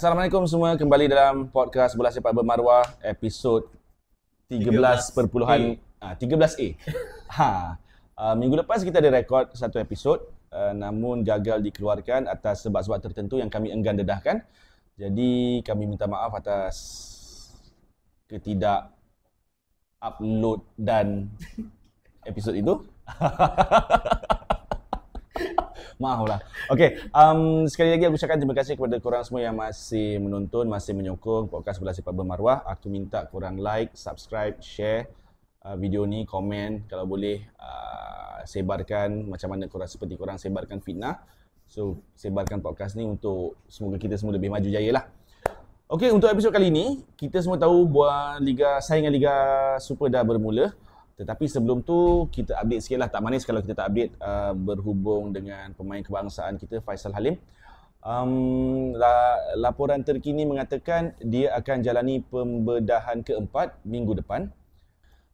Assalamualaikum semua kembali dalam podcast Bola Sepak Bermaruah episod 13.13A. 13 13 A. Ah, ha. Uh, minggu lepas kita ada rekod satu episod uh, namun gagal dikeluarkan atas sebab-sebab tertentu yang kami enggan dedahkan. Jadi kami minta maaf atas ketidak upload dan episod itu. maaf lah. Okay, um, sekali lagi aku ucapkan terima kasih kepada korang semua yang masih menonton, masih menyokong podcast Sebelah Sipar Bermaruah. Aku minta korang like, subscribe, share uh, video ni, komen kalau boleh uh, sebarkan macam mana korang seperti korang sebarkan fitnah. So, sebarkan podcast ni untuk semoga kita semua lebih maju jaya lah. Okay, untuk episod kali ini kita semua tahu buat Liga Saingan Liga Super dah bermula. Tetapi sebelum tu kita update sikit lah Tak manis kalau kita tak update uh, berhubung dengan pemain kebangsaan kita Faisal Halim um, la, Laporan terkini mengatakan dia akan jalani pembedahan keempat minggu depan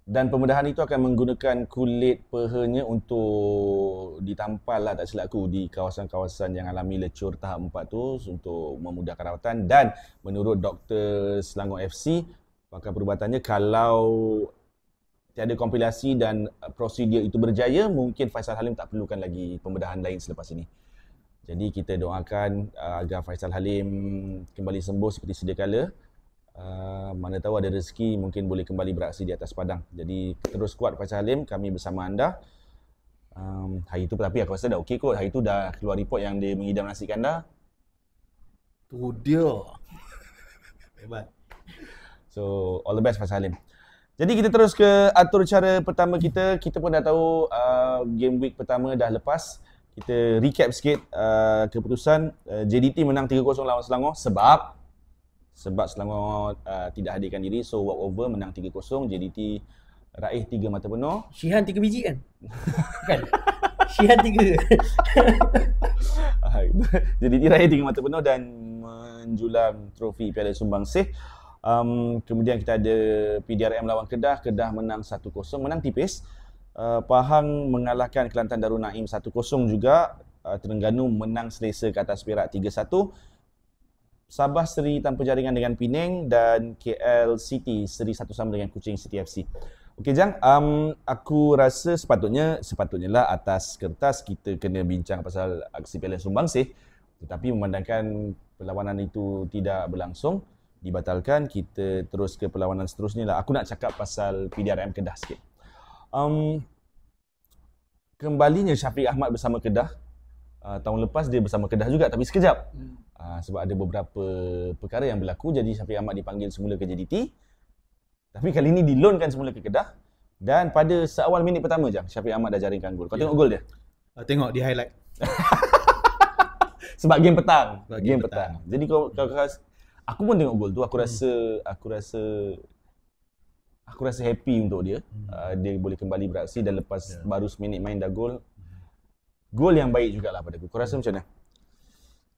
dan pembedahan itu akan menggunakan kulit pehanya untuk ditampal lah tak silap aku di kawasan-kawasan yang alami lecur tahap empat tu untuk memudahkan rawatan dan menurut doktor Selangor FC pakar perubatannya kalau tiada kompilasi dan uh, prosedur itu berjaya, mungkin Faisal Halim tak perlukan lagi pembedahan lain selepas ini. Jadi kita doakan uh, agar Faisal Halim kembali sembuh seperti sedia kala. Uh, mana tahu ada rezeki mungkin boleh kembali beraksi di atas padang. Jadi terus kuat Faisal Halim, kami bersama anda. Um, hari itu tapi aku rasa dah okey kot. Hari itu dah keluar report yang dia mengidam nasi kanda. Tu dia. Hebat. So all the best Faisal Halim. Jadi kita terus ke atur cara pertama kita. Kita pun dah tahu uh, game week pertama dah lepas. Kita recap sikit uh, keputusan uh, JDT menang 3-0 lawan Selangor sebab sebab Selangor uh, tidak hadirkan diri so walk over menang 3-0 JDT raih 3 mata penuh. Shihan 3 biji kan? kan? Shihan 3. JDT raih 3 mata penuh dan menjulang trofi Piala Sumbang Sih. Um, kemudian kita ada PDRM lawan Kedah, Kedah menang 1-0, menang tipis. Uh, Pahang mengalahkan Kelantan Darul Naim 1-0 juga. Uh, Terengganu menang selesa ke atas Perak 3-1. Sabah seri tanpa jaringan dengan Penang dan KL City seri satu sama dengan Kuching City FC. Okey Jang, um, aku rasa sepatutnya sepatutnya lah atas kertas kita kena bincang pasal aksi Piala Sumbang sih. Tetapi memandangkan perlawanan itu tidak berlangsung, dibatalkan kita terus ke perlawanan seterusnya lah aku nak cakap pasal PDRM Kedah sikit um, kembalinya Syafiq Ahmad bersama Kedah uh, tahun lepas dia bersama Kedah juga tapi sekejap uh, sebab ada beberapa perkara yang berlaku jadi Syafiq Ahmad dipanggil semula ke JDT tapi kali ini dilonkan semula ke Kedah dan pada seawal minit pertama je Syafiq Ahmad dah jaringkan gol. Kau ya. tengok yeah. gol dia? Uh, tengok di highlight. Sebab game petang. Sebab game, game petang. petang. Jadi kau, kau, kau aku pun tengok gol tu aku hmm. rasa hmm. aku rasa aku rasa happy untuk dia hmm. uh, dia boleh kembali beraksi dan lepas yeah. baru seminit main dah gol gol yang baik jugalah pada aku kau rasa ya. macam mana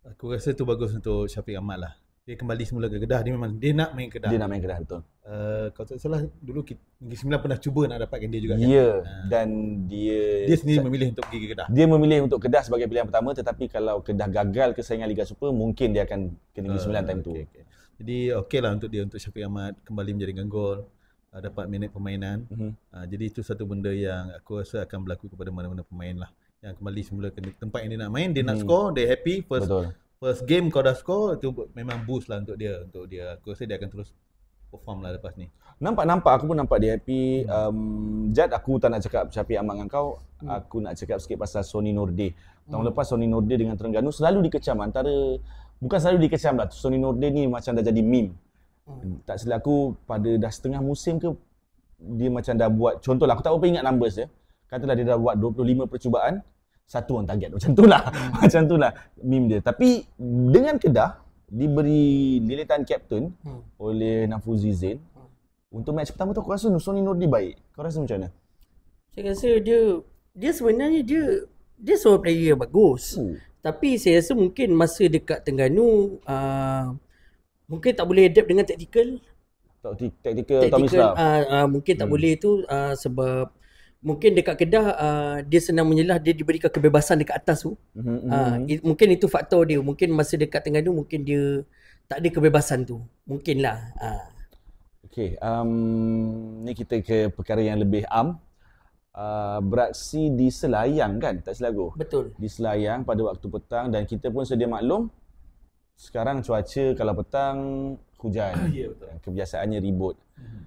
aku rasa tu bagus untuk Syafiq Ahmad lah dia kembali semula ke Kedah dia memang dia nak main Kedah. Dia nak main Kedah betul. Uh, kalau tak salah dulu Negeri Sembilan pernah cuba nak dapatkan dia juga kan. Ya yeah. ha. dan dia dia sendiri memilih untuk pergi ke Kedah. Dia memilih untuk Kedah sebagai pilihan pertama tetapi kalau Kedah gagal kesaingan Liga Super mungkin dia akan ke Negeri Sembilan uh, time okay, tu. Okay. Jadi okeylah untuk dia untuk Syafiq Ahmad kembali menjadi gol uh, dapat minit permainan. Uh-huh. Uh, jadi itu satu benda yang aku rasa akan berlaku kepada mana-mana pemain lah yang kembali semula ke tempat yang dia nak main dia hmm. nak mhm. score dia happy first Betul first game kau dah score itu memang boost lah untuk dia untuk dia aku rasa dia akan terus perform lah lepas ni nampak nampak aku pun nampak dia happy hmm. um, jad aku tak nak cakap siapa amat dengan kau hmm. aku nak cakap sikit pasal Sony Nordi tahun hmm. lepas Sony Nordi dengan Terengganu selalu dikecam antara bukan selalu dikecam lah Sony Nordi ni macam dah jadi meme hmm. tak silap aku pada dah setengah musim ke dia macam dah buat contohlah aku tak apa ingat numbers dia ya. katalah dia dah buat 25 percubaan satu orang target macam itulah hmm. macam tu lah, meme dia tapi dengan kedah diberi lilitan captain hmm. oleh Nafuzi Zain hmm. untuk match pertama tu aku rasa Nusoni Nordi baik kau rasa macam mana saya rasa dia dia sebenarnya dia dia seorang player bagus hmm. tapi saya rasa mungkin masa dekat Terengganu uh, mungkin tak boleh adapt dengan taktikal taktikal Tommy Slav uh, uh, mungkin tak hmm. boleh tu uh, sebab mungkin dekat Kedah uh, dia senang menyelah dia diberikan kebebasan dekat atas tu. Mm-hmm. Ah, mhm, uh, mhm. it, mungkin itu faktor dia. Mungkin masa dekat tengah tu mungkin dia tak ada kebebasan tu. Mungkinlah. Uh. Ah. Okay. Um, ni kita ke perkara yang lebih am. Uh, beraksi di Selayang kan? Tak silap aku. Betul. Di Selayang pada waktu petang dan kita pun sedia maklum sekarang cuaca kalau petang hujan. ya yeah, betul. Kebiasaannya ribut. Mm-hmm.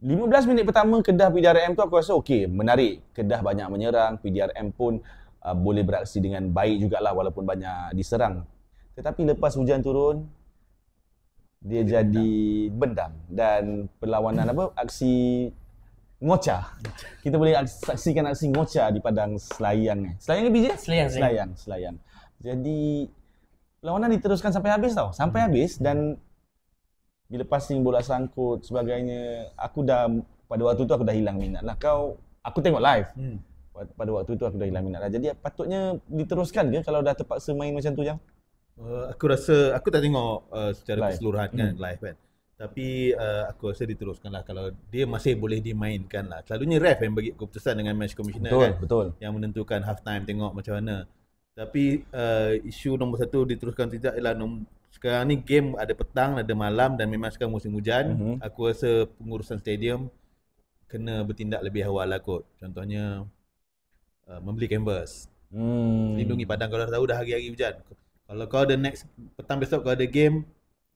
15 minit pertama Kedah PDRM tu aku rasa okey, menarik. Kedah banyak menyerang, PDRM pun uh, boleh beraksi dengan baik jugalah walaupun banyak diserang. Tetapi lepas hujan turun dia, dia jadi bendam. bendam dan perlawanan apa aksi ngoca. Kita boleh saksikan aksi ngoca di padang Selayang. Eh, Selayang ni biji? Selayang. Selayang, Selayang. Jadi perlawanan diteruskan sampai habis tau. Sampai hmm. habis dan bila passing bola sangkut sebagainya aku dah pada waktu tu aku dah hilang minat lah kau aku tengok live hmm. pada waktu tu aku dah hilang minat lah jadi patutnya diteruskan ke kalau dah terpaksa main macam tu jam uh, aku rasa aku tak tengok uh, secara live. keseluruhan kan hmm. live kan tapi uh, aku rasa diteruskan lah kalau dia masih boleh dimainkan lah selalunya ref yang bagi keputusan dengan match commissioner betul, kan betul. yang menentukan half time tengok macam mana tapi uh, isu nombor satu diteruskan tidak ialah nombor sekarang ni game ada petang, ada malam dan memang sekarang musim hujan. Mm-hmm. Aku rasa pengurusan stadium kena bertindak lebih awal lah kot. Contohnya uh, membeli canvas. Hmm. Lindungi padang kalau dah tahu dah hari-hari hujan. Kalau kau ada next petang besok kau ada game,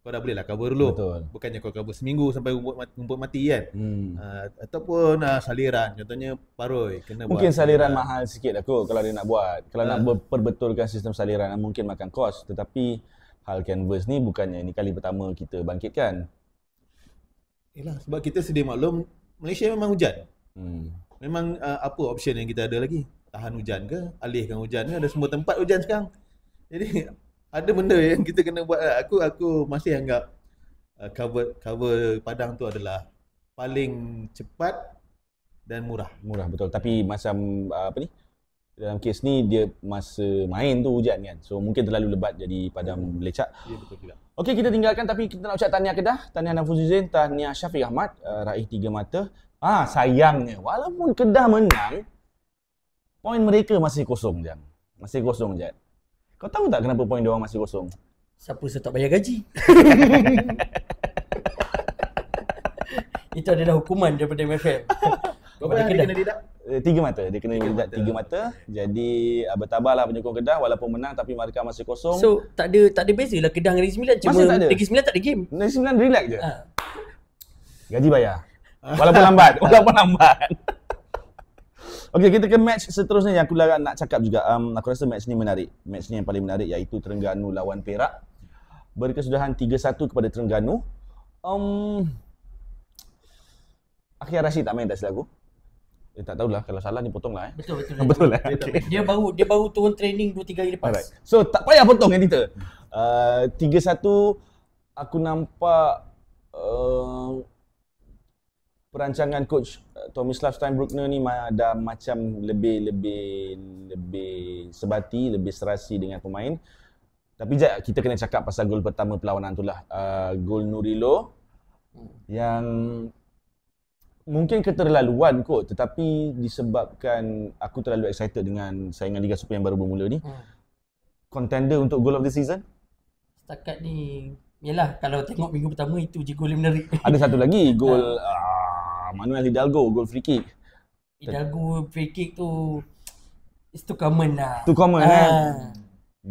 kau dah boleh lah cover dulu. Betul. Bukannya kau cover seminggu sampai rumput mati kan. Hmm. Uh, ataupun uh, saliran, contohnya paroi kena mungkin buat. saliran uh, mahal sikit aku lah kalau dia nak buat. Kalau uh, nak ah. perbetulkan sistem saliran mungkin makan kos tetapi hal canvas ni bukannya ini kali pertama kita bangkitkan. Yalah sebab kita sedia maklum Malaysia memang hujan. Hmm. Memang uh, apa option yang kita ada lagi? Tahan hujan ke, alihkan hujan ke, ada semua tempat hujan sekarang. Jadi ada benda yang kita kena buat lah. aku aku masih anggap uh, cover cover padang tu adalah paling cepat dan murah. Murah betul tapi macam uh, apa ni? dalam kes ni dia masa main tu hujan kan so mungkin terlalu lebat jadi padam hmm. lecak ya betul juga okey kita tinggalkan tapi kita nak ucap tahniah kedah tahniah Nafuzuzin tahniah Syafiq Ahmad uh, raih tiga mata ah sayangnya walaupun kedah menang poin mereka masih kosong jang masih kosong je. kau tahu tak kenapa poin dia masih kosong siapa saya bayar gaji itu adalah hukuman daripada MFM Berapa hari kena didak? Eh, tiga mata dia kena tiga mata. tiga mata jadi ah, bertabarlah penyokong Kedah walaupun menang tapi markah masih kosong so tak ada tak ada bezalah Kedah dengan Negeri Sembilan cuma Negeri Sembilan tak ada game Negeri Sembilan relax je ha. gaji bayar walaupun lambat walaupun lambat Okey kita ke match seterusnya yang aku larang nak cakap juga um, aku rasa match ni menarik match ni yang paling menarik iaitu Terengganu lawan Perak berkesudahan 3-1 kepada Terengganu um, Akhir Rashid tak main tak silap aku Eh, tak tahulah kalau salah ni potong lah eh. Betul betul. betul, betul, betul, betul, betul, Okay. Dia baru dia baru turun training 2 3 hari lepas. Alright. So tak payah potong yang kita. Uh, 3 aku nampak uh, perancangan coach uh, Tommy Steinbrückner ni ada macam lebih lebih lebih sebati, lebih serasi dengan pemain. Tapi jap kita kena cakap pasal gol pertama perlawanan tu lah. Uh, gol Nurilo hmm. yang mungkin keterlaluan kot tetapi disebabkan aku terlalu excited dengan saingan Liga Super yang baru bermula ni hmm. contender untuk goal of the season setakat ni yalah kalau tengok minggu pertama itu je gol yang menarik ada satu lagi ha. gol uh, Manuel Hidalgo gol free kick Hidalgo free kick tu is too common lah too common ha. kan uh. eh?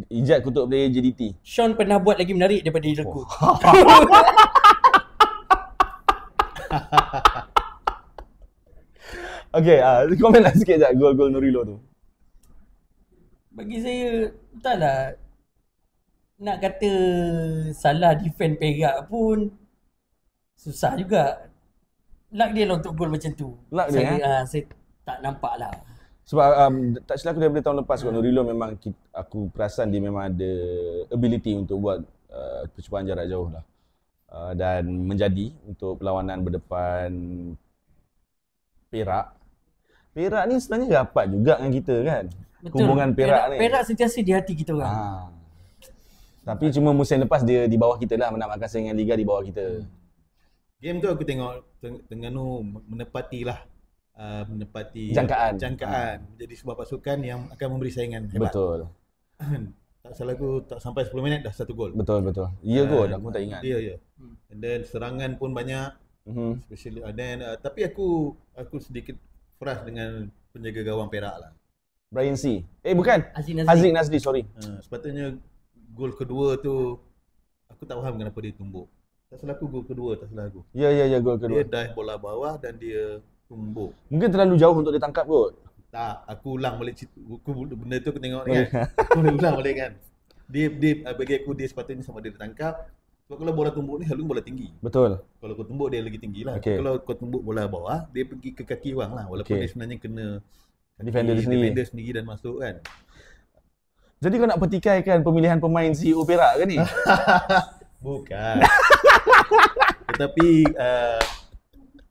Ijat kutuk player JDT Sean pernah buat lagi menarik daripada Hidalgo oh. Okay, uh, komen lah sikit sekejap gol-gol Nurilo tu. Bagi saya, entahlah. Nak kata salah defend Perak pun susah juga. Luck dia lah untuk gol macam tu. Luck dia? Saya, eh? uh, saya tak nampak lah. Sebab um, tak silap aku daripada tahun lepas hmm. kot Nurilo memang aku perasan dia memang ada ability untuk buat uh, percubaan jarak jauh lah. Uh, dan menjadi untuk perlawanan berdepan Perak Perak ni sebenarnya rapat juga dengan kita kan. Betul. Hubungan perak, perak ni. Perak sentiasa di hati kita orang. Ha. Tapi cuma musim lepas dia di bawah kita lah menang makasih dengan Liga di bawah kita. Game tu aku tengok dengan tu menepati lah. Uh, menepati jangkaan. jangkaan. Ha. Jadi sebuah pasukan yang akan memberi saingan hebat. Betul. tak salah aku tak sampai 10 minit dah satu gol. Betul, betul. Ya uh, ah, gol aku tak ingat. Ya, ya. Dan hmm. serangan pun banyak. Mm-hmm. Especially uh, then, uh, tapi aku aku sedikit keras dengan penjaga gawang Perak lah. Brian C. Eh bukan. Aziz Nazli. Aziz Nazli, sorry. Uh, sepatutnya gol kedua tu aku tak faham kenapa dia tumbuk. Tak salah aku gol kedua, tak salah aku. Ya ya ya gol kedua. Dia dive bola bawah dan dia tumbuk. Mungkin terlalu jauh untuk ditangkap kot. Tak, aku ulang balik aku benda tu aku tengok ni kan. aku ulang balik kan. Dia dia bagi aku dia sepatutnya sama dia ditangkap sebab kalau bola tumbuk ni selalu bola tinggi. Betul. Kalau kau tumbuk dia lagi tinggi lah. Okay. Kalau kau tumbuk bola bawah, dia pergi ke kaki orang lah. Walaupun okay. dia sebenarnya kena kaki, defender, sendiri. defender sendiri dan masuk kan. Jadi kau nak petikaikan pemilihan pemain CEO Perak ke ni? Bukan. Tetapi uh,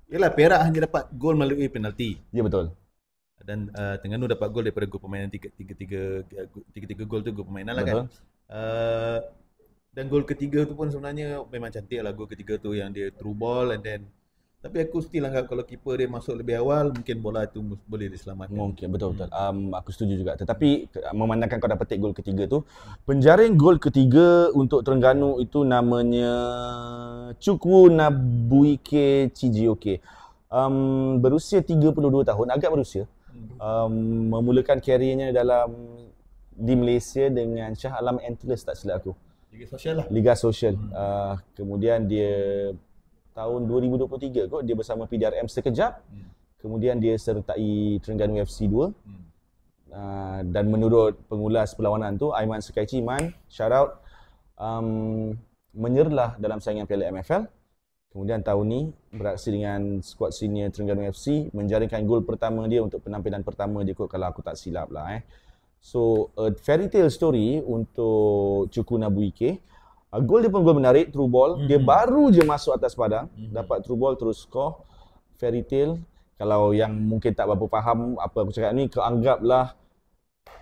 yalah Perak hanya dapat gol melalui penalti. Ya yeah, betul. Dan uh, Tengganu dapat gol daripada gol pemain tiga tiga tiga gol tu gol pemain lah kan. Uh, dan gol ketiga tu pun sebenarnya memang cantik lah gol ketiga tu yang dia through ball and then tapi aku still anggap kalau keeper dia masuk lebih awal mungkin bola tu boleh diselamatkan. Mungkin betul betul. Um, aku setuju juga. Tetapi memandangkan kau dapat gol ketiga tu, penjaring gol ketiga untuk Terengganu itu namanya Cukwu Nabuike Cijioke. Um, berusia 32 tahun, agak berusia. Um, memulakan kariernya dalam di Malaysia dengan Shah Alam Antlers tak silap aku. Liga Sosial lah. Liga Sosial. Hmm. Uh, kemudian dia tahun 2023 kot dia bersama PDRM sekejap. Hmm. Kemudian dia sertai Terengganu FC 2. Hmm. Uh, dan menurut pengulas perlawanan tu Aiman Sekaici Iman shout out um, menyerlah dalam saingan Piala MFL. Kemudian tahun ni beraksi dengan skuad senior Terengganu FC menjaringkan gol pertama dia untuk penampilan pertama dia kot kalau aku tak silap lah eh. So a fairy tale story untuk Cukuna Nabu Ike. gol dia pun gol menarik, true ball. Mm-hmm. Dia baru je masuk atas padang, mm-hmm. dapat true ball terus score. Fairy tale. Kalau yang mungkin tak berapa faham apa aku cakap ni, anggaplah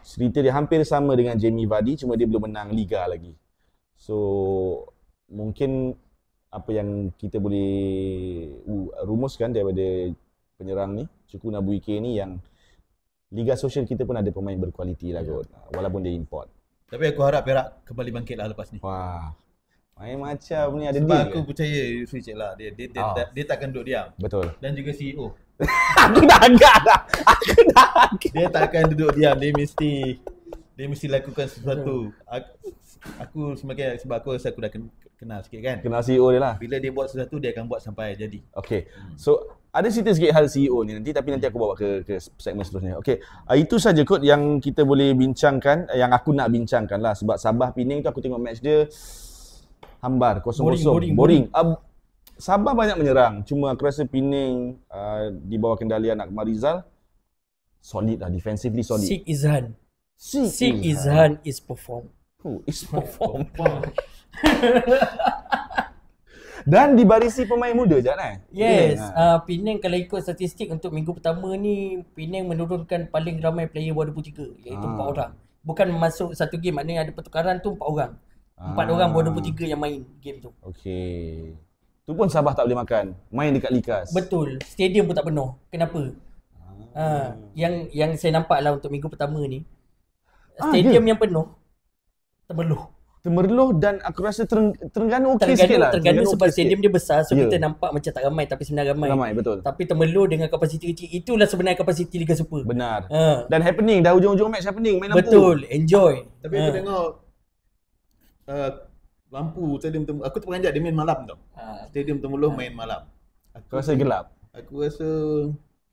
cerita dia hampir sama dengan Jamie Vardy cuma dia belum menang liga lagi. So mungkin apa yang kita boleh uh, rumuskan daripada penyerang ni, Cukuna Nabu ni yang Liga Sosial kita pun ada pemain berkualiti lah kot ya. Walaupun dia import Tapi aku harap Perak kembali bangkit lah lepas ni Wah Main macam ni ada Sebab deal aku ke? percaya Yusri Cik lah dia, dia, dia, oh. dia, takkan duduk diam Betul Dan juga CEO Aku dah agak dah Aku dah agak Dia takkan duduk diam Dia mesti Dia mesti lakukan sesuatu Aku, aku sebagai Sebab aku rasa aku dah kenal sikit kan Kenal CEO dia lah Bila dia buat sesuatu Dia akan buat sampai jadi Okay hmm. So ada cerita sikit hal CEO ni nanti tapi nanti aku bawa ke ke segmen seterusnya. Okey. Uh, itu saja kot yang kita boleh bincangkan eh, yang aku nak bincangkan lah sebab Sabah Pining tu aku tengok match dia hambar kosong-kosong boring. boring, boring. boring. Uh, Sabah banyak menyerang cuma aku rasa Pining uh, ah, di bawah kendali anak Marizal solid lah defensively solid. Sik Izhan. Sik Izhan. is perform. Who is perform? Dan di barisi pemain muda je eh? kan? Yes. Yeah, uh, Penang kalau ikut statistik untuk minggu pertama ni Penang menurunkan paling ramai player World 23 iaitu ah. 4 orang. Bukan masuk satu game maknanya ada pertukaran tu 4 orang. 4 ah. orang World 23 yang main game tu. Okey. Tu pun Sabah tak boleh makan. Main dekat Likas. Betul. Stadium pun tak penuh. Kenapa? Ha, uh, yang yang saya nampak lah untuk minggu pertama ni ah, stadium yeah. yang penuh temeluh Temerloh dan aku rasa tereng, Terengganu okey sikit lah Terengganu, terengganu sebab okay stadium dia besar So yeah. kita nampak macam tak ramai Tapi sebenarnya ramai Ramai betul Tapi Temerloh dengan kapasiti kecil Itulah sebenarnya kapasiti Liga Super Benar uh. Dan happening Dah ujung-ujung match happening Main betul. lampu Betul enjoy Tapi uh. aku ha. tengok uh, Lampu stadium Temerloh Aku terperanjat dia main malam tau uh. Stadium Temerloh uh. main malam Aku rasa gelap Aku rasa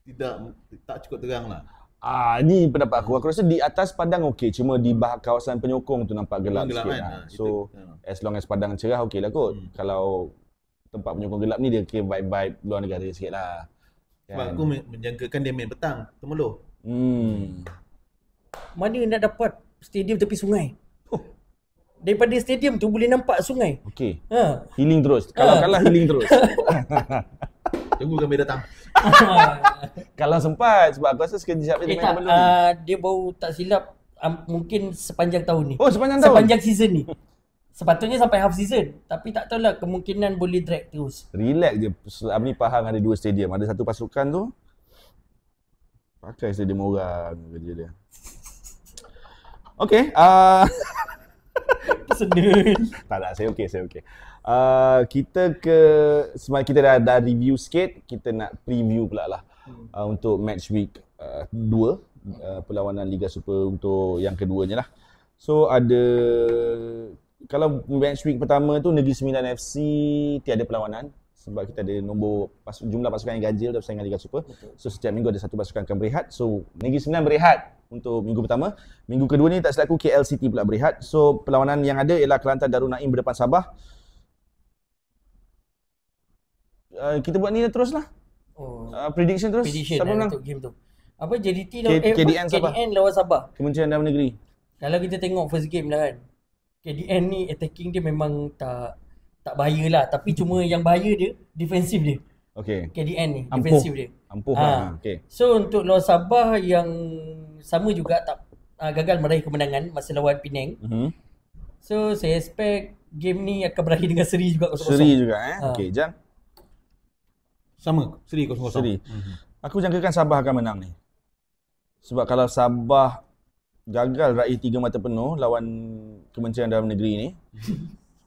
Tidak Tak cukup terang lah Ah, ni pendapat aku. Aku rasa di atas padang okey, cuma di bahagian kawasan penyokong tu nampak gelap, gelap sikit. Kan? Lah. Ah, so, kita, ah. as long as padang cerah okey lah kot. Hmm. Kalau tempat penyokong gelap ni dia kira vibe-vibe luar negara sikit lah. Kan? Sebab aku kan? menjangkakan dia main petang, temeluh. Hmm. Mana nak dapat stadium tepi sungai? Oh. Daripada stadium tu boleh nampak sungai. Okey. Ha. Healing terus. Kalau ha. kalah healing terus. Tunggu kami datang. Kalau sempat sebab aku rasa sekejap je teman-teman. Eh, tak, ah, dia baru tak silap um, mungkin sepanjang tahun ni. Oh, sepanjang tahun. Sepanjang season ni. Sepatutnya sampai half season tapi tak tahulah kemungkinan boleh drag terus. Relax je. Selama ni Pahang ada dua stadium. Ada satu pasukan tu pakai stadium orang Okay. Uh... Sedih. tak tak, saya okay, saya okay. Ah, kita ke sebab kita dah, dah review sikit, kita nak preview pula lah uh, untuk match week uh, 2 uh, perlawanan Liga Super untuk yang keduanya lah. So ada kalau match week pertama tu Negeri Sembilan FC tiada perlawanan sebab kita ada nombor pas jumlah pasukan yang ganjil dalam persaingan Liga Super. So setiap minggu ada satu pasukan akan berehat. So Negeri Sembilan berehat untuk minggu pertama. Minggu kedua ni tak selaku KL City pula berehat. So perlawanan yang ada ialah Kelantan Darul Naim berdepan Sabah. Ah, kita buat ni lah terus lah. Oh. Uh, prediction terus. Prediction siapa lah eh, menang? game tu. Apa JDT lawan K- lah. eh, KDN, apa? KDN lawan Sabah. Kementerian Dalam Negeri. Kalau kita tengok first game lah kan. KDN ni attacking dia memang tak tak bahaya lah. Tapi cuma yang bahaya dia, defensive dia. Okay. KDN ni, Ampuh. defensive dia. Ampuh. Ha. Lah. Ah. Okay. So untuk lawan Sabah yang sama juga tak uh, gagal meraih kemenangan masa lawan Penang. Uh-huh. So saya expect game ni akan berakhir dengan seri juga. Seri juga eh. Ha. Okay, jangan. Sama, seri 0-0. Seri. Mm-hmm. Aku jangkakan Sabah akan menang ni. Sebab kalau Sabah gagal raih tiga mata penuh lawan Kementerian Dalam Negeri ni,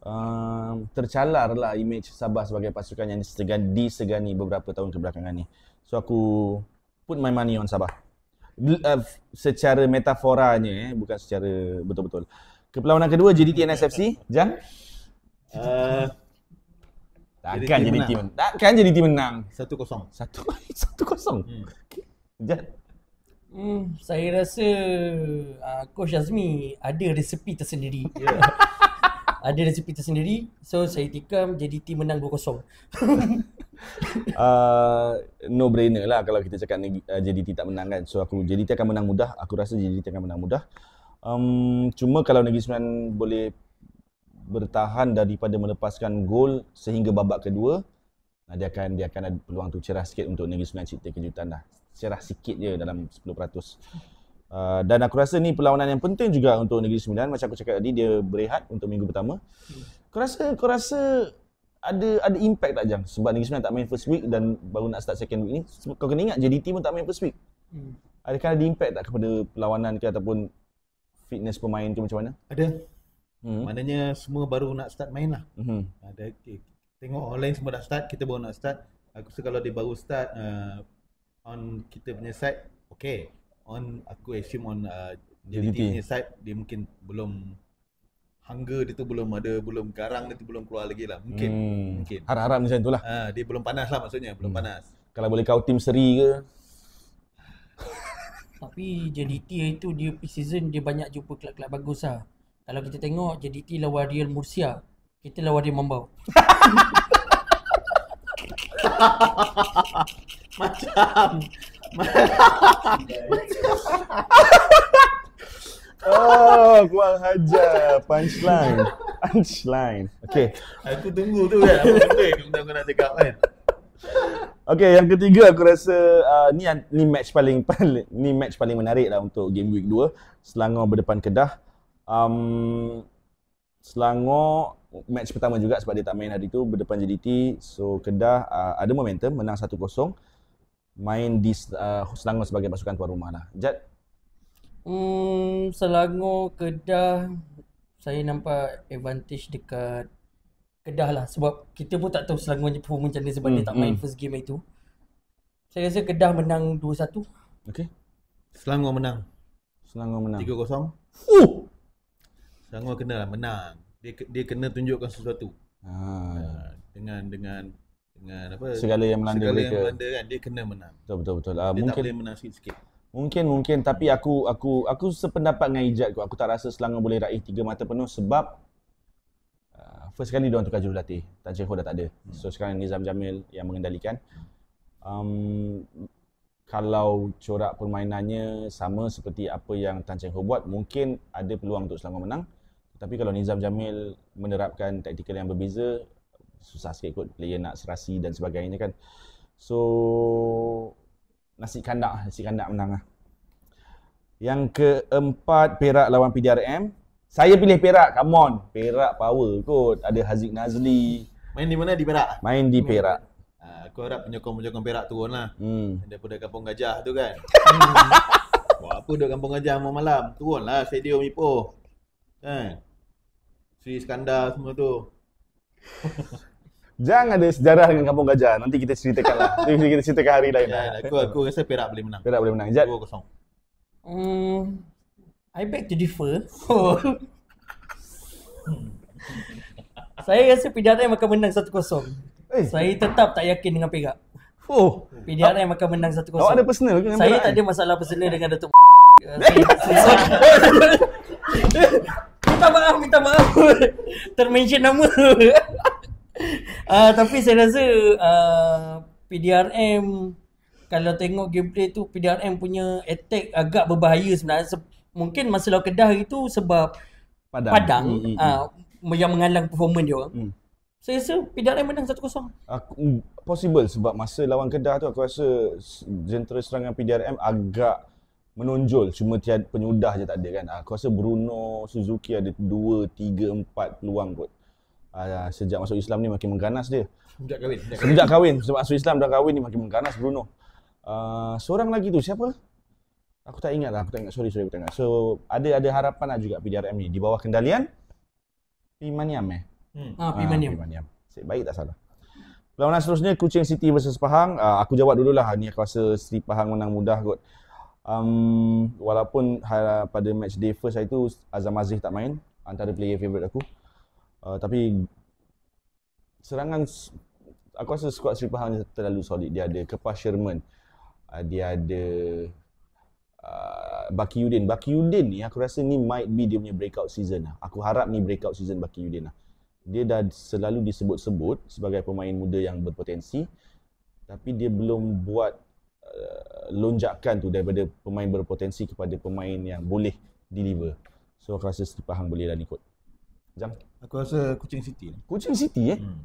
um, tercalar lah imej Sabah sebagai pasukan yang disegani, disegani beberapa tahun kebelakangan ni. So aku put my money on Sabah. Uh, secara metaforanya eh, bukan secara betul-betul. Kepelawanan kedua JDT NSFC, Jan? Uh, Takkan jadi tim menang. Takkan jadi tim menang. 1-0. 1-0. Satu, satu hmm. Okay. Hmm, saya rasa uh, Coach Azmi ada resepi tersendiri. Yeah. ada resepi tersendiri. So saya tikam jadi tim menang 2-0. uh, no brainer lah kalau kita cakap uh, JDT tak menang kan So aku JDT akan menang mudah Aku rasa JDT akan menang mudah um, Cuma kalau Negeri Sembilan boleh bertahan daripada melepaskan gol sehingga babak kedua dia akan dia akan ada peluang tu cerah sikit untuk Negeri Sembilan Cipta Kejutan lah. Cerah sikit je dalam 10%. Uh, ah, dan aku rasa ni perlawanan yang penting juga untuk Negeri Sembilan macam aku cakap tadi dia berehat untuk minggu pertama. Kau rasa kau rasa ada ada impact tak Jang? sebab Negeri Sembilan tak main first week dan baru nak start second week ni. Kau kena ingat JDT pun tak main first week. Hmm. Adakah ada impact tak kepada perlawanan ke ataupun fitness pemain tu macam mana? Ada. Mm-hmm. Maknanya semua baru nak start main lah. hmm Ada, okay. Tengok online semua dah start, kita baru nak start. Aku rasa kalau dia baru start uh, on kita punya site, okay. On aku assume on uh, JDT punya site, dia mungkin belum hunger dia tu belum ada, belum garang dia tu belum keluar lagi lah. Mungkin. Mm. mungkin. Harap-harap macam tu lah. Uh, dia belum panas lah maksudnya, belum mm. panas. Kalau boleh kau tim seri ke? Tapi JDT itu dia pre-season dia banyak jumpa kelab-kelab bagus lah. Kalau kita tengok JDT lawan Real Murcia, kita lawan Real Mambau. Macam Oh, buang hajar punchline. Punchline. Okay. Aku tunggu tu kan. Apa tunggu nak aku nak cakap kan. Okay, yang ketiga aku rasa uh, ni ni match paling paling ni match paling menarik lah untuk game week 2 Selangor berdepan Kedah um, Selangor match pertama juga sebab dia tak main hari tu berdepan JDT so Kedah uh, ada momentum menang 1-0 main di uh, Selangor sebagai pasukan tuan rumah lah Jad hmm, Selangor Kedah saya nampak advantage dekat Kedah lah sebab kita pun tak tahu Selangor punya performance macam mana sebab hmm, dia tak main hmm. first game itu saya rasa Kedah menang 2-1 okay. Selangor menang Selangor menang 3-0 Fuh! Sangwa kena lah menang. Dia dia kena tunjukkan sesuatu. Ha. dengan dengan dengan apa segala yang melanda segala mereka. yang melanda kan dia kena menang. Betul betul betul. Ah, dia mungkin tak menang sikit-sikit. Mungkin mungkin tapi aku aku aku sependapat dengan Ijat aku tak rasa Selangor boleh raih tiga mata penuh sebab uh, first kali diorang tukar jurulatih. Tan Cheho dah tak ada. Hmm. So sekarang Nizam Jamil yang mengendalikan. Um, kalau corak permainannya sama seperti apa yang Tan Cheho buat, mungkin ada peluang untuk Selangor menang. Tapi kalau Nizam Jamil menerapkan taktikal yang berbeza, susah sikit kot player nak serasi dan sebagainya kan. So, nasi kandak, lah, nasi kandak menang lah. Yang keempat, Perak lawan PDRM. Saya pilih Perak, come on. Perak power kot. Ada Haziq Nazli. Main di mana? Di Perak? Main di Perak. Ha, aku harap penyokong-penyokong Perak turun lah. Hmm. Daripada Kampung Gajah tu kan. Buat apa duduk Kampung Gajah malam-malam? Turun lah stadium Ipoh. Kan? Sri Iskandar semua tu. Jangan ada sejarah dengan Kampung Gajah. Nanti kita ceritakan lah. Nanti kita ceritakan hari lain. Ya, lah. Ya, aku aku rasa Perak boleh menang. Perak boleh menang. Jad. 2-0. Hmm, I beg to differ. Saya rasa Pidiatra yang akan menang 1-0. Eh. Saya tetap tak yakin dengan Perak. Oh. Pidiatra yang akan menang 1-0. Awak ada personal ke Saya tak ada masalah personal dengan Datuk Minta maaf, minta maaf. Termention nama. uh, tapi saya rasa uh, ah, PDRM kalau tengok gameplay tu PDRM punya attack agak berbahaya sebenarnya. Se- mungkin masa lawan Kedah itu sebab Padang, Padang mm, uh, mm. yang menghalang performance dia. Mm. Saya rasa PDRM menang 1-0. Aku, hmm, possible sebab masa lawan Kedah tu aku rasa jentera serangan PDRM agak menonjol cuma tiada penyudah je tak ada kan ah, aku rasa Bruno Suzuki ada dua tiga empat peluang kot uh, sejak masuk Islam ni makin mengganas dia sejak kahwin sejak kahwin, sejak masuk Islam dah kahwin ni makin mengganas Bruno uh, seorang lagi tu siapa aku tak ingat lah aku tak ingat sorry sorry aku tak ingat so ada ada harapan lah juga PDRM ni di bawah kendalian Pimaniam eh hmm. ah, Pimaniam, Pimaniam. Sik, baik tak salah Perlawanan seterusnya Kuching City versus Pahang uh, Aku jawab dulu lah Ni aku rasa Seri Pahang menang mudah kot um, walaupun ha, pada match day first saya tu Azam Aziz tak main antara player favorite aku uh, tapi serangan aku rasa squad Sri Pahang terlalu solid dia ada Kepah Sherman uh, dia ada uh, Baki Yudin Baki Yudin ni aku rasa ni might be dia punya breakout season lah. aku harap ni breakout season Baki Yudin lah. dia dah selalu disebut-sebut sebagai pemain muda yang berpotensi tapi dia belum buat Uh, lonjakan tu daripada pemain berpotensi kepada pemain yang boleh deliver. So aku rasa Setipah Hang boleh lah ni kot. Jam? Aku rasa Kuching City. Lah. Kuching City eh? Hmm.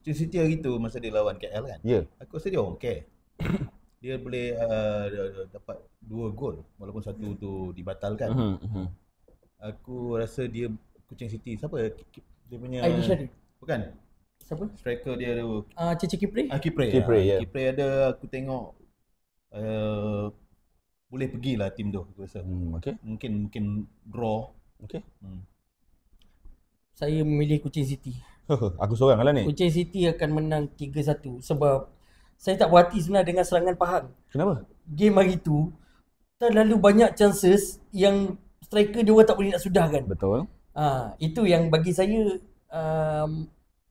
Kuching City hari tu masa dia lawan KL kan? Ya. Yeah. Aku rasa dia okay. dia boleh uh, dapat dua gol walaupun satu tu dibatalkan. Uh-huh, uh-huh. Aku rasa dia Kuching City. Siapa? Dia punya... Aidy Shadi. Bukan? Siapa? Striker dia tu. Ah, uh, Cici Kipri? Ah, Kipri. Kipri, ah, ya. Yeah. Kipri ada aku tengok uh, boleh pergi lah tim tu aku rasa. Hmm, okay. Mungkin mungkin draw. Okay. Hmm. Saya memilih Kuching City. aku seorang lah ni. Kuching City akan menang 3-1 sebab saya tak berhati sebenarnya dengan serangan Pahang. Kenapa? Game hari tu terlalu banyak chances yang striker dia tak boleh nak sudah kan. Betul. Ha, itu yang bagi saya um,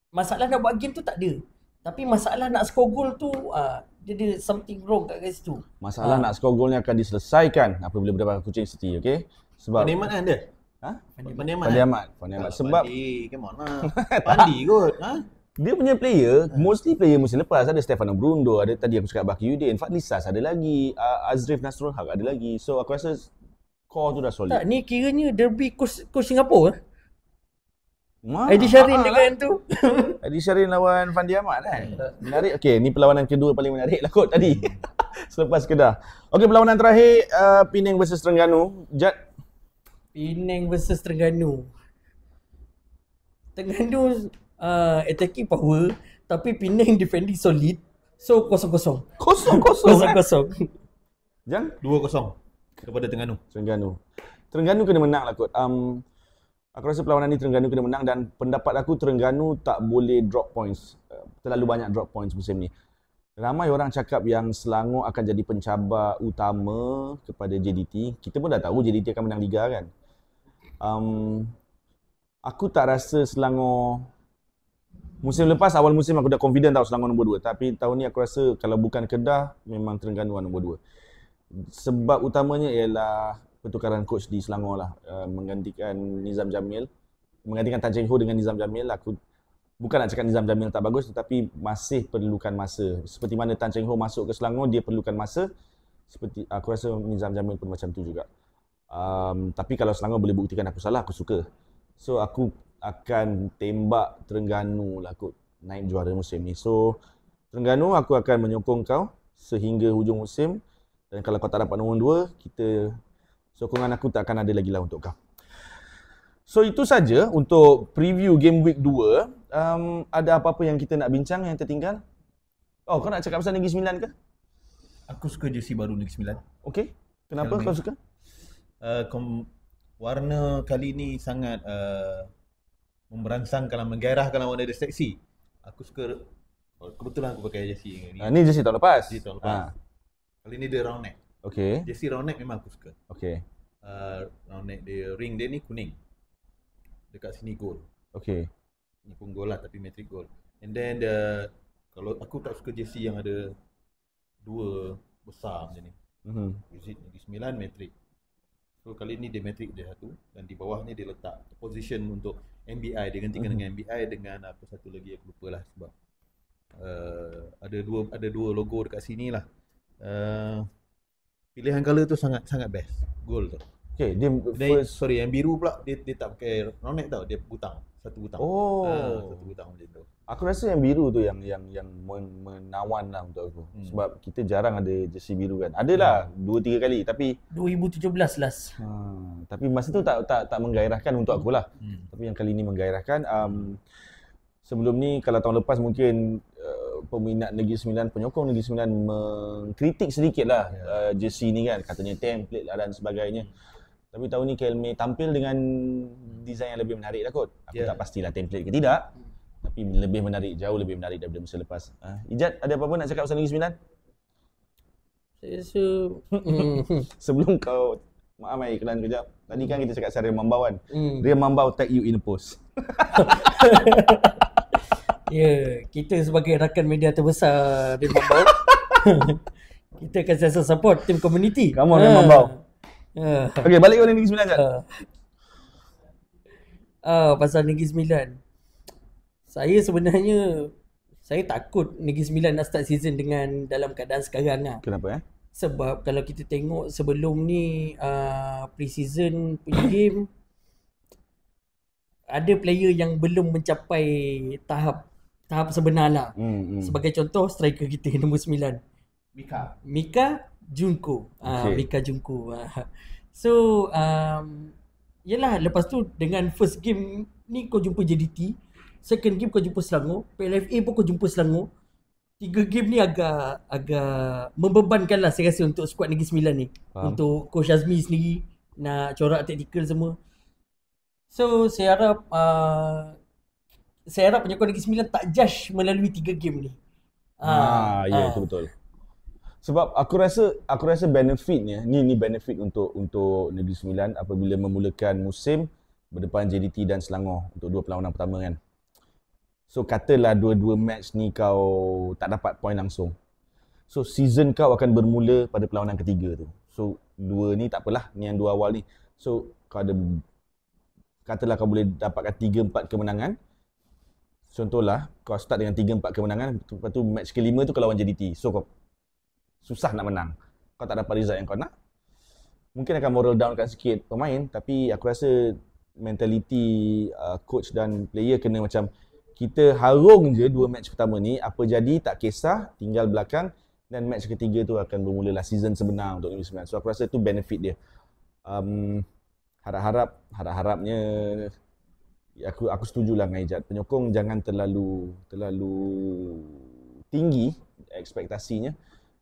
masalah nak buat game tu tak ada. Tapi masalah nak skor gol tu uh, dia ada something wrong kat kat situ. Masalah ha. nak score golnya akan diselesaikan apabila berdepan Kuching City, okey? Sebab Pandi mana kan dia? Ha? Pandi mana? Pandi Ahmad. Pandi Ahmad sebab Pandi, come on lah. Pandi kot. Ha? Dia punya player, ha. mostly player musim lepas ada Stefano Brundo, ada tadi aku cakap Baki Yudin, Fadlisas ada lagi, uh, Azrif Nasrul Haq ada lagi. So aku rasa core tu dah solid. Tak, ni kiranya derby Coach, Coach Singapura? Wah, Adi Syarin ah. dengan lah. tu. Adi Syarin lawan Fandi Ahmad kan. Lah. Menarik. Okey, ni perlawanan kedua paling menarik lah kot tadi. Selepas Kedah. Okey, perlawanan terakhir uh, Pinang versus Terengganu. Jad Pinang versus Terengganu. Terengganu uh, attacking power tapi Pinang defending solid. So kosong-kosong. Kosong-kosong. Eh? Kosong-kosong. Jang? 2-0 kepada Terengganu. Terengganu. Terengganu kena menang lah kot. Um, Aku rasa perlawanan ni Terengganu kena menang dan pendapat aku Terengganu tak boleh drop points. Eh, terlalu banyak drop points musim ni. Ramai orang cakap yang Selangor akan jadi pencabar utama kepada JDT. Kita pun dah tahu JDT akan menang Liga kan. Um, aku tak rasa Selangor... Musim lepas, awal musim aku dah confident tahu Selangor nombor dua Tapi tahun ni aku rasa kalau bukan Kedah, memang Terengganu lah nombor dua Sebab utamanya ialah pertukaran coach di Selangor lah uh, menggantikan Nizam Jamil menggantikan Tan Cheng Ho dengan Nizam Jamil aku bukan nak cakap Nizam Jamil tak bagus tetapi masih perlukan masa seperti mana Tan Cheng Ho masuk ke Selangor dia perlukan masa seperti aku rasa Nizam Jamil pun macam tu juga um, tapi kalau Selangor boleh buktikan aku salah aku suka so aku akan tembak Terengganu lah kot naik juara musim ni so Terengganu aku akan menyokong kau sehingga hujung musim dan kalau kau tak dapat nombor 2 kita sokongan aku tak akan ada lagi lah untuk kau. So itu saja untuk preview game week 2. Um, ada apa-apa yang kita nak bincang yang tertinggal? Oh, kau nak cakap pasal Negeri Sembilan ke? Aku suka jersey baru Negeri Sembilan. Okey. Kenapa Kalau kau suka? Uh, kom- warna kali ini sangat uh, memberansangkan, menggairahkan lawan dari seksi. Aku suka kebetulan aku pakai jersey ini. Uh, ah, ini jersey tahun lepas. Jersey tahun lepas. Ha. Kali ini dia round neck. Okay. Jersey round memang aku suka. Okay. Uh, round dia, ring dia ni kuning. Dekat sini gol. Okay. Ni pun gol lah tapi metric gol. And then the, kalau aku tak suka Jesse yang ada dua besar macam ni. Uh mhm. huh. Is sembilan metric. So kali ni dia metric dia satu dan di bawah ni dia letak position untuk MBI. Dia gantikan mm-hmm. dengan MBI dengan apa satu lagi aku lupa lah sebab uh, ada dua ada dua logo dekat sini lah. Uh, pilihan color tu sangat sangat best gold tu Okay, dia first dia, sorry yang biru pula dia dia tak pakai ronet tau dia butang satu butang oh uh, satu butang macam tu aku rasa yang biru tu yang yang yang menawan lah untuk aku hmm. sebab kita jarang ada jersey biru kan adalah 2 hmm. dua tiga kali tapi 2017 last hmm, tapi masa tu tak tak tak menggairahkan untuk aku lah hmm. tapi yang kali ni menggairahkan um, sebelum ni kalau tahun lepas mungkin peminat Negeri Sembilan, penyokong Negeri Sembilan mengkritik sedikitlah yeah. uh, jersey ni kan. Katanya template lah dan sebagainya. Tapi tahun ni KL May tampil dengan desain yang lebih menarik lah kot. Aku yeah. tak pastilah template ke tidak. Tapi lebih menarik, jauh lebih menarik daripada musim lepas. Uh, Ijat, ada apa-apa nak cakap pasal Negeri Sembilan? Saya rasa... Sebelum kau... Maaf, Mai, kelan kejap. Tadi kan kita cakap pasal Ria Mambau kan? Mm. Ria Mambau tag you in the post. yeah, kita sebagai rakan media terbesar di Mambau. kita akan sentiasa support tim community. Kamu on, ha. Mambau. Ha. Okay, balik oleh Negeri Sembilan kan? Ah, ha, pasal Negeri Sembilan. Saya sebenarnya saya takut Negeri Sembilan nak start season dengan dalam keadaan sekarang lah. Kenapa eh? Sebab kalau kita tengok sebelum ni uh, pre-season punya game ada player yang belum mencapai tahap tahap sebenar lah. Hmm, hmm. Sebagai contoh striker kita nombor 9. Mika. Mika Junko. Ah, okay. Uh, Mika Junko. Uh. So, um, yelah lepas tu dengan first game ni kau jumpa JDT. Second game kau jumpa Selangor. PLFA pun kau jumpa Selangor. Tiga game ni agak agak membebankan lah saya rasa untuk skuad Negeri Sembilan ni. Faham. Untuk Coach Azmi sendiri nak corak taktikal semua. So, saya harap uh, saya harap penyokong Negeri Sembilan tak judge melalui tiga game ni. Ha, ha ya ha. Ah. betul. Sebab aku rasa aku rasa benefitnya ni ni benefit untuk untuk Negeri Sembilan apabila memulakan musim berdepan JDT dan Selangor untuk dua perlawanan pertama kan. So katalah dua-dua match ni kau tak dapat poin langsung. So season kau akan bermula pada perlawanan ketiga tu. So dua ni tak apalah ni yang dua awal ni. So kau ada katalah kau boleh dapatkan 3 empat kemenangan contohlah kau start dengan 3 4 kemenangan lepas tu match kelima tu kau lawan JDT so kau susah nak menang kau tak dapat result yang kau nak mungkin akan moral downkan sikit pemain tapi aku rasa mentaliti uh, coach dan player kena macam kita harung je dua match pertama ni apa jadi tak kisah tinggal belakang dan match ketiga tu akan bermula lah season sebenar untuk Negeri Sembilan so aku rasa tu benefit dia um, harap-harap harap-harapnya aku aku setujulah dengan Ijat. Penyokong jangan terlalu terlalu tinggi ekspektasinya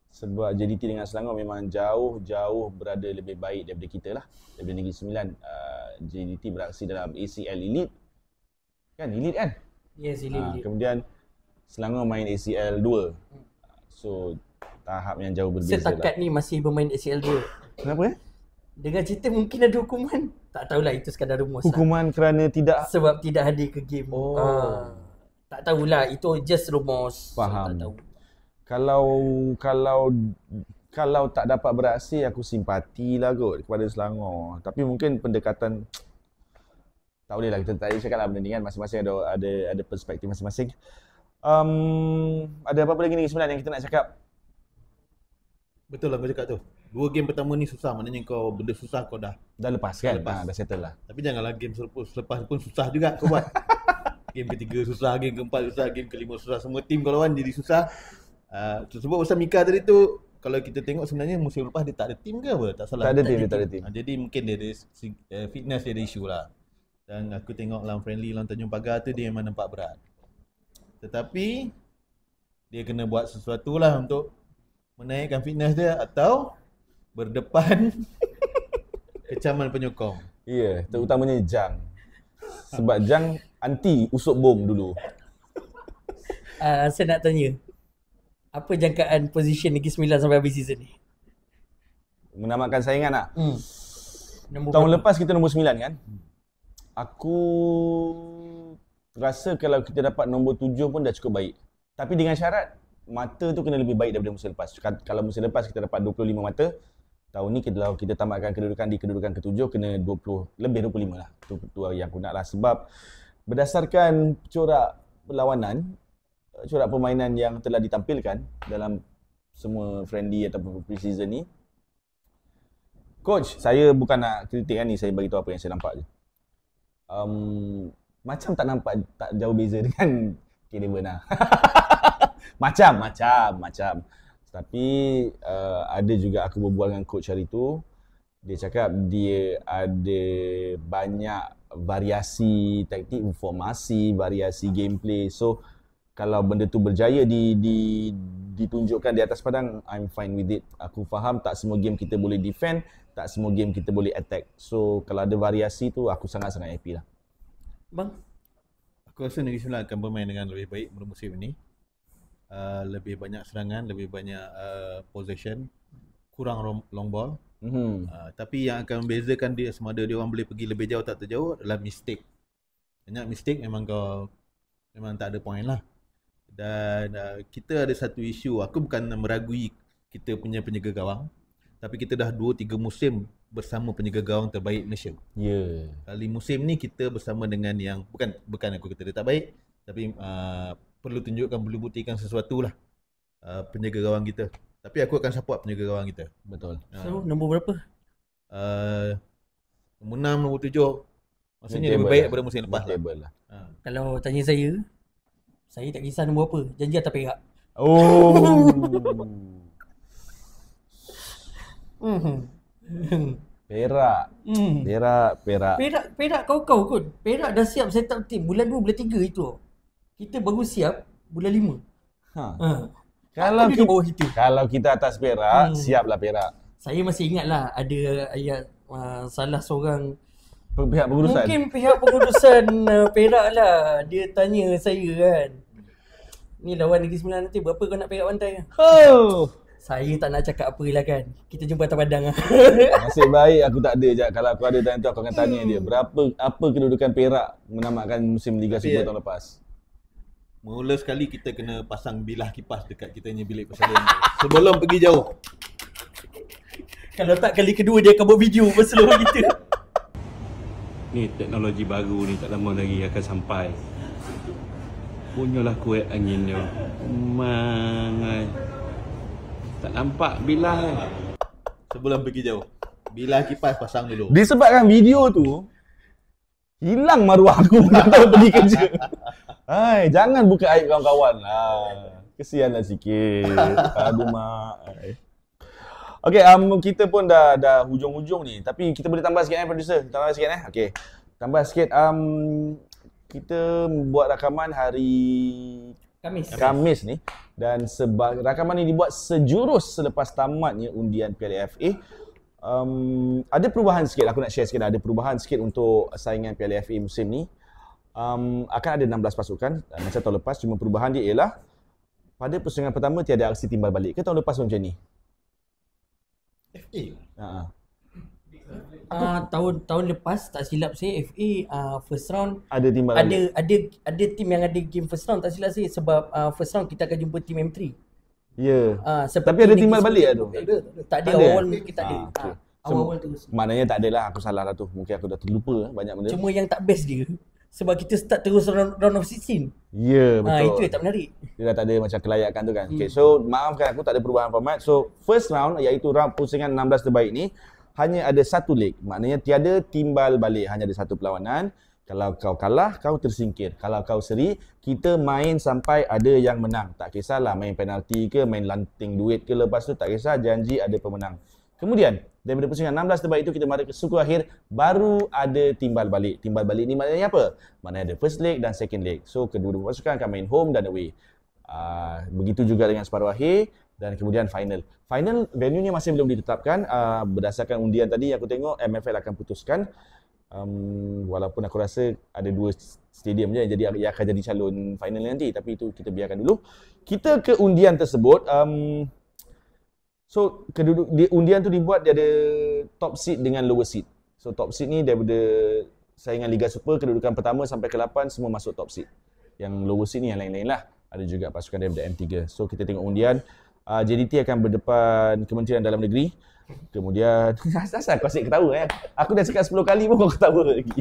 sebab JDT dengan Selangor memang jauh-jauh berada lebih baik daripada kita lah. Daripada Negeri Sembilan, uh, ah, JDT beraksi dalam ACL Elite. Kan Elite kan? Yes, Elite. Uh, kemudian Selangor main ACL 2. Hmm. So tahap yang jauh berbeza Setakat lah. Setakat ni masih bermain ACL 2. Kenapa eh? Dengan cerita mungkin ada hukuman tak tahulah itu sekadar rumus lah. Hukuman lah. kerana tidak Sebab tidak hadir ke game oh. ha. Tak tahulah itu just rumus Faham so, Kalau Kalau Kalau tak dapat beraksi aku simpati lah kot Kepada Selangor Tapi mungkin pendekatan Tak boleh lah kita tak boleh cakap lah benda ni kan Masing-masing ada, ada, ada perspektif masing-masing um, Ada apa-apa lagi ni sebenarnya yang kita nak cakap Betul lah kau cakap tu Dua game pertama ni susah maknanya kau benda susah kau dah dah lepas kan. Lepas. Ha, dah settle lah. Tapi janganlah game selepas, selepas pun susah juga kau buat. game ketiga susah, game keempat susah, game kelima susah. Semua tim kau lawan jadi susah. Ah uh, sebab pasal Mika tadi tu kalau kita tengok sebenarnya musim lepas dia tak ada team ke apa? Tak salah. Tak ada tak tak ada team. Ha, jadi mungkin dia ada uh, fitness dia ada isu lah. Dan aku tengok lawan friendly lawan Tanjung Pagar tu dia memang nampak berat. Tetapi dia kena buat sesuatu lah untuk menaikkan fitness dia atau berdepan kecaman penyokong. Ya, yeah, terutamanya hmm. Jang. Sebab Jang anti usuk bom dulu. Uh, saya nak tanya. Apa jangkaan position Negeri Sembilan sampai habis season ni? Menamatkan saingan tak? Hmm. Tahun berapa? lepas kita nombor sembilan kan? Aku rasa kalau kita dapat nombor tujuh pun dah cukup baik. Tapi dengan syarat, mata tu kena lebih baik daripada musim lepas. Kalau musim lepas kita dapat 25 mata, tahun ni kalau kita tamatkan kedudukan di kedudukan ketujuh kena 20 lebih 25 lah tu dua yang aku nak lah sebab berdasarkan corak perlawanan corak permainan yang telah ditampilkan dalam semua friendly ataupun pre-season ni coach saya bukan nak kritik kan ni saya bagi tahu apa yang saya nampak je um, macam tak nampak tak jauh beza dengan Kevin lah macam macam macam tapi uh, ada juga aku berbual dengan coach hari tu dia cakap dia ada banyak variasi taktik informasi, variasi gameplay. So kalau benda tu berjaya di di ditunjukkan di atas padang, I'm fine with it. Aku faham tak semua game kita boleh defend, tak semua game kita boleh attack. So kalau ada variasi tu aku sangat-sangat happy lah. Bang, aku rasa Negeri Sembilan akan bermain dengan lebih baik musim ini uh, lebih banyak serangan, lebih banyak uh, possession, kurang long ball. Mm-hmm. Uh, tapi yang akan membezakan dia sama ada dia orang boleh pergi lebih jauh tak terjauh adalah mistake. Banyak mistake memang kau memang tak ada point lah. Dan uh, kita ada satu isu, aku bukan meragui kita punya penjaga gawang. Tapi kita dah 2-3 musim bersama penjaga gawang terbaik Malaysia. Yeah. Kali musim ni kita bersama dengan yang bukan bukan aku kata dia tak baik tapi uh, perlu tunjukkan perlu buktikan sesuatu lah uh, penjaga gawang kita tapi aku akan support penjaga gawang kita betul ah. so nombor berapa uh, nombor 6 nombor 7 maksudnya lebih baik lah. musim lepas lah. lah. Uh. kalau tanya saya saya tak kisah nombor apa janji atau perak oh mhm. Perak. Mm. Perak, perak. Perak, perak kau kau kun. Perak dah siap set up team bulan 2 bulan 3 itu kita baru siap bulan lima. Ha. ha. Kalau kita, bawah kita kalau kita atas Perak, hmm. siaplah Perak. Saya masih ingatlah ada ayat uh, salah seorang pihak pengurusan. Mungkin pihak pengurusan uh, Perak lah dia tanya saya kan. Ni lawan Negeri Sembilan nanti berapa kau nak Perak Pantai? Oh. Saya tak nak cakap apa lah kan. Kita jumpa atas padang lah. Nasib baik aku tak ada je. Kalau aku ada tanya tu aku akan tanya dia. Hmm. Berapa, apa kedudukan Perak menamatkan musim Liga Super tahun lepas? Mula sekali kita kena pasang bilah kipas dekat kita punya bilik persalinan sebelum pergi jauh. Kalau tak kali kedua dia akan buat video berseluruh kita. Ni teknologi baru ni tak lama lagi akan sampai. Bunyalah kuat angin dia. Mangai. Tak nampak bilah eh. Sebelum pergi jauh. Bilah kipas pasang dulu. Disebabkan video tu hilang maruah aku tak tahu pergi kerja. Hai, jangan buka aib kawan-kawan. Ha. Kesianlah sikit. Aduh mak. Okey, um, kita pun dah dah hujung-hujung ni. Tapi kita boleh tambah sikit eh producer. Tambah sikit eh. Okey. Tambah sikit um kita buat rakaman hari Kamis. Kamis ni dan seba- rakaman ni dibuat sejurus selepas tamatnya undian PLFA. Um, ada perubahan sikit aku nak share sikit ada perubahan sikit untuk saingan PLFA musim ni um, akan ada 16 pasukan uh, masa tahun lepas cuma perubahan dia ialah pada pusingan pertama tiada aksi timbal balik ke tahun lepas macam ni FA ha uh. Ah, uh, tahun tahun lepas tak silap saya FA uh, first round ada timbal ada balik. ada ada tim yang ada game first round tak silap saya sebab uh, first round kita akan jumpa tim M3 Ya. Yeah. Uh, Tapi ada timbal balik lah tu. Tak ada. Eh? Awal mungkin ah, tak ada. Awal-awal tu. Maknanya tak adalah aku salah lah tu. Mungkin aku dah terlupa banyak benda. Cuma yang tak best dia sebab kita start terus round, round of 16. Ya, yeah, betul. Ha, itu yang tak menarik. Dia dah tak ada macam kelayakan tu kan. Hmm. Okay, so maafkan aku tak ada perubahan format. So first round iaitu round pusingan 16 terbaik ni hanya ada satu leg. Maknanya tiada timbal balik, hanya ada satu perlawanan. Kalau kau kalah, kau tersingkir. Kalau kau seri, kita main sampai ada yang menang. Tak kisahlah main penalti ke, main lanting duit ke lepas tu. Tak kisah, janji ada pemenang. Kemudian, daripada pusingan 16 terbaik itu, kita mara ke suku akhir, baru ada timbal balik. Timbal balik ni maknanya apa? Maknanya ada first leg dan second leg. So, kedua-dua pasukan akan main home dan away. Uh, begitu juga dengan separuh akhir dan kemudian final. Final venue-nya masih belum ditetapkan. Uh, berdasarkan undian tadi yang aku tengok, MFL akan putuskan. Um, walaupun aku rasa ada dua stadium je yang jadi yang akan jadi calon final nanti tapi itu kita biarkan dulu kita ke undian tersebut um, So keduduk dia, undian tu dibuat dia ada top seed dengan lower seed. So top seed ni daripada saingan Liga Super kedudukan pertama sampai ke-8 semua masuk top seed. Yang lower seed ni yang lain-lain lah. Ada juga pasukan daripada M3. So kita tengok undian. Uh, ah, JDT akan berdepan Kementerian Dalam Negeri. Kemudian, asal-asal kau asyik ketawa eh. Aku dah cakap 10 kali pun kau ketawa lagi.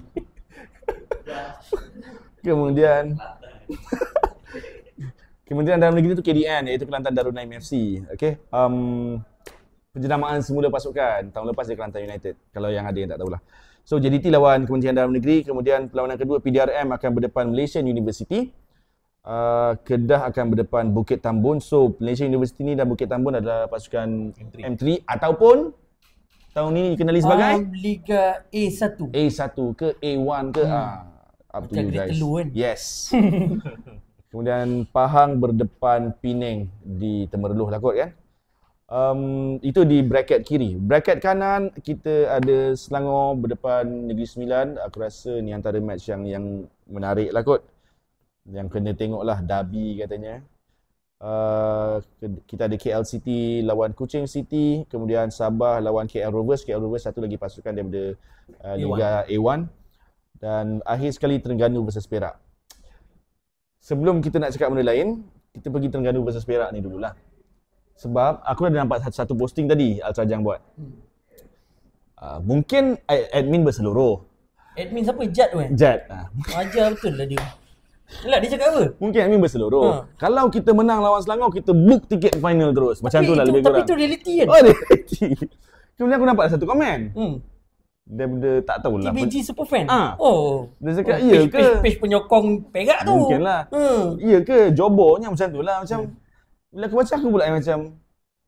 Kemudian, Kementerian Dalam Negeri itu KDN iaitu Kelantan darul naim FC. Okey. Um, penjenamaan semula pasukan tahun lepas di Kelantan United. Kalau yang ada yang tak tahulah. So JDT lawan Kementerian Dalam Negeri, kemudian perlawanan kedua PDRM akan berdepan Malaysian University. Uh, Kedah akan berdepan Bukit Tambun. So Malaysia University ni dan Bukit Tambun adalah pasukan M3, M3 ataupun tahun ni dikenali sebagai um, Liga A1. A1 ke A1 ke hmm. ah. Up Macam you guys. Telur, kan? Yes. Kemudian Pahang berdepan Penang di Temerloh lah kot kan. Um, itu di bracket kiri. Bracket kanan kita ada Selangor berdepan Negeri Sembilan. Aku rasa ni antara match yang yang menarik lah kot. Yang kena tengok lah Dabi katanya. Uh, kita ada KL City lawan Kuching City. Kemudian Sabah lawan KL Rovers. KL Rovers satu lagi pasukan daripada uh, Liga A1. A1. Dan akhir sekali Terengganu versus Perak sebelum kita nak cakap benda lain, kita pergi Terengganu versus Perak ni dululah. Sebab aku dah nampak satu posting tadi Al Sajang buat. Uh, mungkin admin berseluruh. Admin siapa? Jad tu kan? Jad. Ah. Ajar betul lah dia. Yalah, dia cakap apa? Mungkin admin berseluruh. Ha. Kalau kita menang lawan Selangor, kita book tiket final terus. Macam tu lah lebih kurang. Tapi tu reality kan? Oh, reality. Kemudian aku nampak satu komen. Hmm. Dia daripada tak tahu lah. TBG super fan. Ha. Ah. Oh. Dia cakap oh, iya ke? Page, penyokong Perak tu. Mungkinlah. Hmm. Iya ke? Jobonya macam tu lah macam hmm. bila aku baca aku pula macam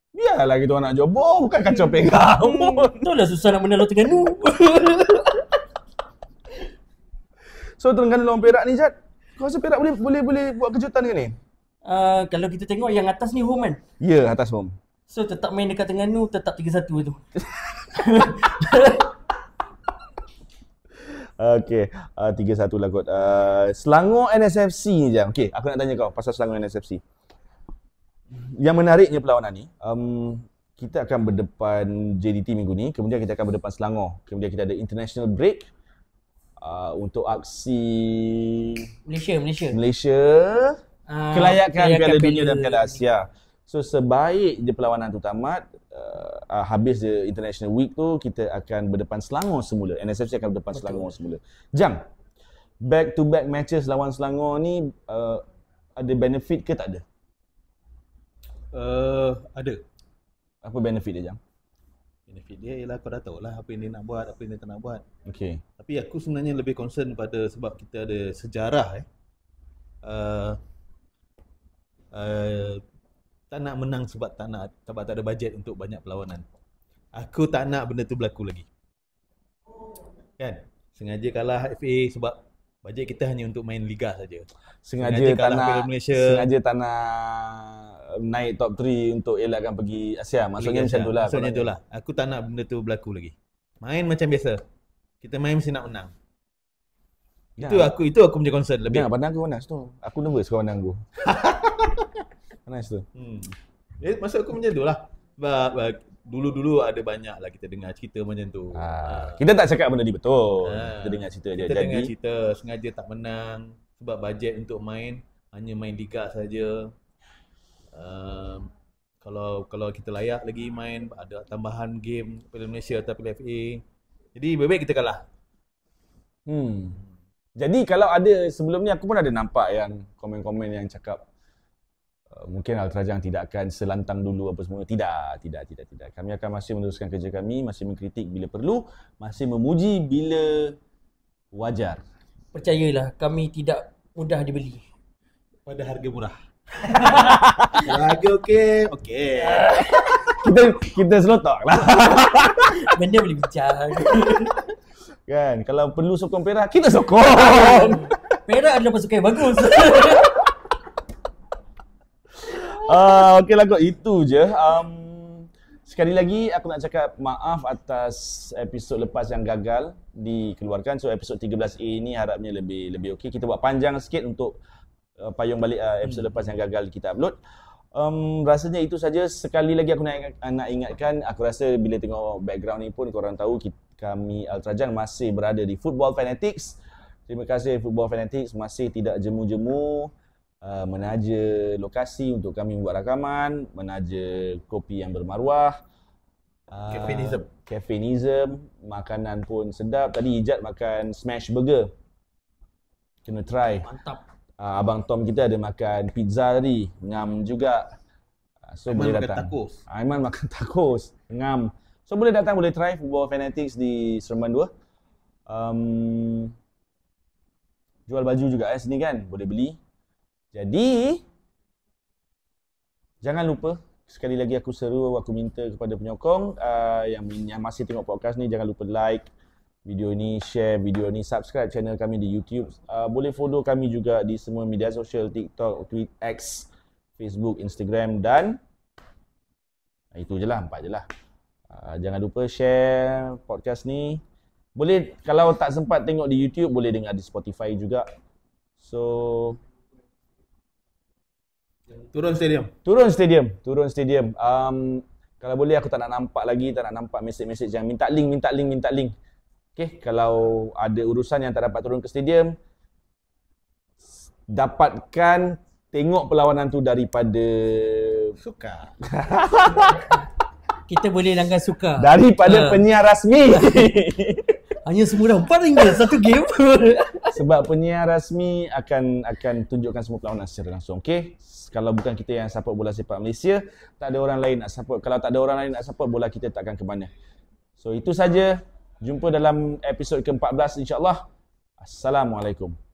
biarlah kita orang nak jobo bukan kacau Perak. Hmm. hmm. Tu lah susah nak menelur Terengganu. so Terengganu lawan Perak ni Jad. Kau rasa Perak boleh boleh boleh buat kejutan ke ni? Uh, kalau kita tengok yang atas ni home kan? Ya, yeah, atas home. So tetap main dekat Terengganu tetap 3-1 tu. Okey, uh, tiga satu lah kot. Uh, Selangor NSFC ni je. Okey, aku nak tanya kau pasal Selangor NSFC. Yang menariknya perlawanan ni, um, kita akan berdepan JDT minggu ni, kemudian kita akan berdepan Selangor. Kemudian kita ada international break uh, untuk aksi Malaysia, Malaysia. Malaysia. Uh, kelayakan Piala Dunia dan Piala Asia. So sebaik je perlawanan tu tamat, Uh, uh, habis the international week tu kita akan berdepan Selangor semula. NSFC akan berdepan Betul. Selangor semula. Jang. Back to back matches lawan Selangor ni uh, ada benefit ke tak ada? Uh, ada. Apa benefit dia Jang? Benefit dia ialah kau dah tahu lah apa yang dia nak buat, apa yang dia tak nak buat. Okay. Tapi aku sebenarnya lebih concern pada sebab kita ada sejarah eh. Uh, uh, tak nak menang sebab tak nak sebab tak ada bajet untuk banyak perlawanan. Aku tak nak benda tu berlaku lagi. Kan? Sengaja kalah FA sebab bajet kita hanya untuk main liga saja. Sengaja, sengaja kalah nak, Malaysia. Sengaja tak nak eh, naik top 3 untuk elakkan pergi Asia. Maksudnya macam itulah. Maksudnya lah. Aku tak nak benda tu berlaku lagi. Main macam biasa. Kita main mesti nak menang. Ya. Itu aku itu aku punya concern lebih. Jangan pandang aku panas tu. Aku nervous kau pandang aku. panas tu. Hmm. Eh, masa aku macam itulah. Dulu-dulu ada banyak lah kita dengar cerita macam tu. Ha. Ha. Kita tak cakap benda ni betul. Ha. Kita dengar cerita kita dia jadi. Kita dengar cerita sengaja tak menang sebab bajet untuk main hanya main liga saja. Um, kalau kalau kita layak lagi main ada tambahan game Piala Malaysia atau Piala FA. Jadi bebek kita kalah. Hmm. Jadi kalau ada sebelum ni aku pun ada nampak yang komen-komen yang cakap eh, mungkin Altrajang tidak akan selantang dulu apa semua. Tidak, tidak, tidak, tidak. Kami akan masih meneruskan kerja kami, masih mengkritik bila perlu, masih memuji bila wajar. Percayalah, kami tidak mudah dibeli. Pada harga murah. harga okey, okey. kita kita slow lah. Benda boleh bincang. Kan? Kalau perlu sokong Perak, kita sokong. perak adalah pasukan yang bagus. Ah, uh, okeylah kot itu je. Um sekali lagi aku nak cakap maaf atas episod lepas yang gagal dikeluarkan. So episod 13A ini harapnya lebih lebih okey. Kita buat panjang sikit untuk uh, payung balik uh, episod hmm. lepas yang gagal kita upload. Um, rasanya itu saja. Sekali lagi aku nak, nak ingatkan, aku rasa bila tengok background ni pun korang tahu kita, kami Altrajan masih berada di Football Fanatics. Terima kasih Football Fanatics masih tidak jemu-jemu uh, menaja lokasi untuk kami buat rakaman, menaja kopi yang bermaruah. Kafeinism. Uh, Kafeinism. Makanan pun sedap. Tadi Ijat makan smash burger. Kena try. Mantap. Uh, Abang Tom kita ada makan pizza tadi. Ngam juga. Uh, so Aiman Aiman makan tacos. Aiman makan tacos. Ngam. So boleh datang boleh try Football Fanatics di Seremban 2. Um, jual baju juga eh sini kan boleh beli. Jadi jangan lupa sekali lagi aku seru aku minta kepada penyokong uh, yang yang masih tengok podcast ni jangan lupa like video ni, share video ni, subscribe channel kami di YouTube. Uh, boleh follow kami juga di semua media sosial TikTok, Twitter, X, Facebook, Instagram dan ah, itu je lah, empat je lah. Ah, jangan lupa share podcast ni. Boleh kalau tak sempat tengok di YouTube boleh dengar di Spotify juga. So Turun stadium. Turun stadium. Turun stadium. Um kalau boleh aku tak nak nampak lagi, tak nak nampak mesej-mesej yang minta link, minta link, minta link. Okay kalau ada urusan yang tak dapat turun ke stadium dapatkan tengok perlawanan tu daripada suka. kita boleh langgan suka daripada uh. penyiar rasmi hanya semudah RM4 satu game sebab penyiar rasmi akan akan tunjukkan semua perlawanan secara langsung okey kalau bukan kita yang support bola sepak Malaysia tak ada orang lain nak support kalau tak ada orang lain nak support bola kita takkan ke mana so itu saja jumpa dalam episod ke-14 insyaallah assalamualaikum